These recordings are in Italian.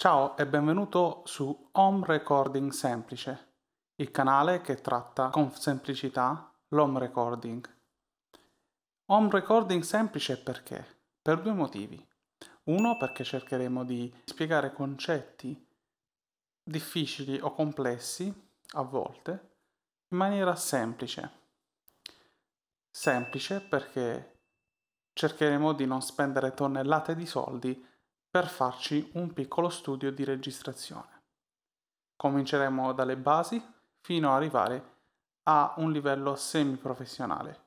Ciao e benvenuto su Home Recording Semplice, il canale che tratta con semplicità l'home recording. Home recording semplice perché? Per due motivi. Uno perché cercheremo di spiegare concetti difficili o complessi, a volte, in maniera semplice. Semplice perché cercheremo di non spendere tonnellate di soldi per farci un piccolo studio di registrazione. Cominceremo dalle basi fino ad arrivare a un livello semiprofessionale,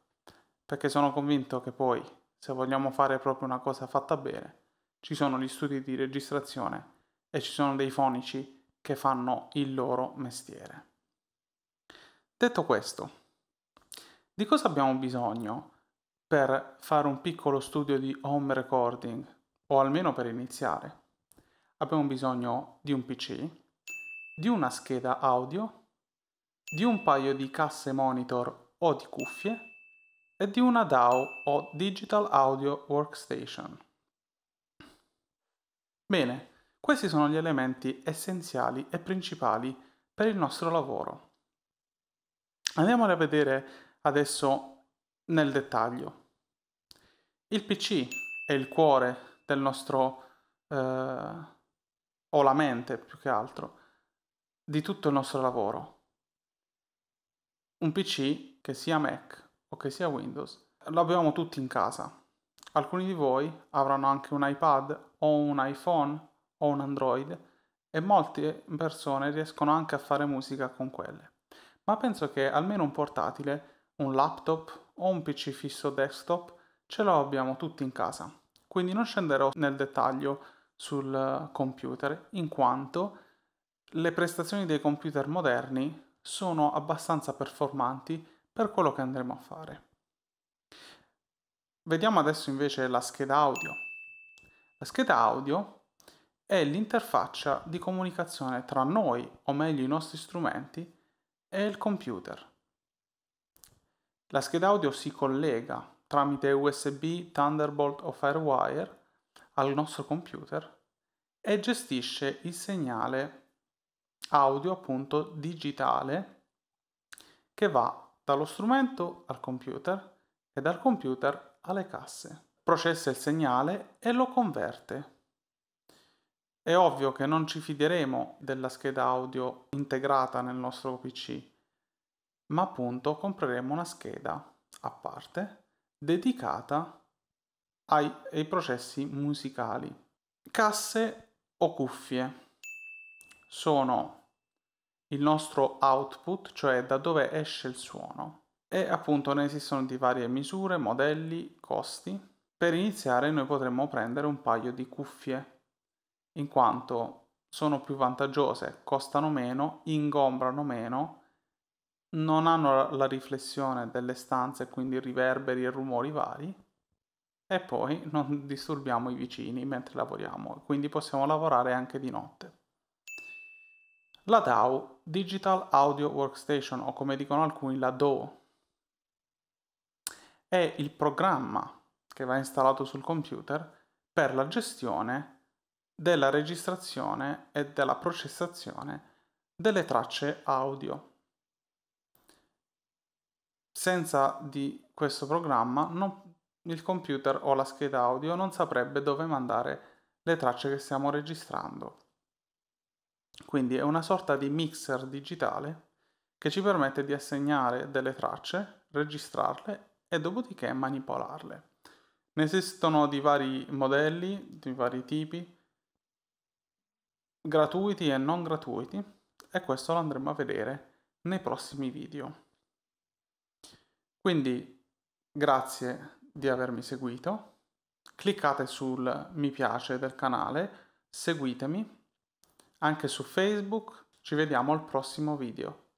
perché sono convinto che poi, se vogliamo fare proprio una cosa fatta bene, ci sono gli studi di registrazione e ci sono dei fonici che fanno il loro mestiere. Detto questo, di cosa abbiamo bisogno per fare un piccolo studio di home recording o almeno per iniziare, abbiamo bisogno di un PC, di una scheda audio, di un paio di casse monitor o di cuffie e di una DAO o Digital Audio Workstation. Bene, questi sono gli elementi essenziali e principali per il nostro lavoro. Andiamo a vedere adesso nel dettaglio. Il PC è il cuore del nostro, eh, o la mente più che altro, di tutto il nostro lavoro. Un PC, che sia Mac o che sia Windows, lo abbiamo tutti in casa. Alcuni di voi avranno anche un iPad o un iPhone o un Android e molte persone riescono anche a fare musica con quelle. Ma penso che almeno un portatile, un laptop o un PC fisso desktop ce lo abbiamo tutti in casa. Quindi non scenderò nel dettaglio sul computer, in quanto le prestazioni dei computer moderni sono abbastanza performanti per quello che andremo a fare. Vediamo adesso invece la scheda audio. La scheda audio è l'interfaccia di comunicazione tra noi, o meglio i nostri strumenti, e il computer. La scheda audio si collega tramite USB, Thunderbolt o Firewire al nostro computer e gestisce il segnale audio appunto digitale che va dallo strumento al computer e dal computer alle casse. Processa il segnale e lo converte. È ovvio che non ci fideremo della scheda audio integrata nel nostro PC, ma appunto compreremo una scheda a parte dedicata ai, ai processi musicali. Casse o cuffie sono il nostro output, cioè da dove esce il suono. E appunto ne esistono di varie misure, modelli, costi. Per iniziare noi potremmo prendere un paio di cuffie, in quanto sono più vantaggiose, costano meno, ingombrano meno non hanno la riflessione delle stanze, quindi riverberi e rumori vari, e poi non disturbiamo i vicini mentre lavoriamo, quindi possiamo lavorare anche di notte. La DAW, Digital Audio Workstation, o come dicono alcuni la DAW, è il programma che va installato sul computer per la gestione della registrazione e della processazione delle tracce audio. Senza di questo programma non, il computer o la scheda audio non saprebbe dove mandare le tracce che stiamo registrando. Quindi è una sorta di mixer digitale che ci permette di assegnare delle tracce, registrarle e dopodiché manipolarle. Ne esistono di vari modelli, di vari tipi, gratuiti e non gratuiti, e questo lo andremo a vedere nei prossimi video. Quindi grazie di avermi seguito, cliccate sul mi piace del canale, seguitemi anche su Facebook, ci vediamo al prossimo video.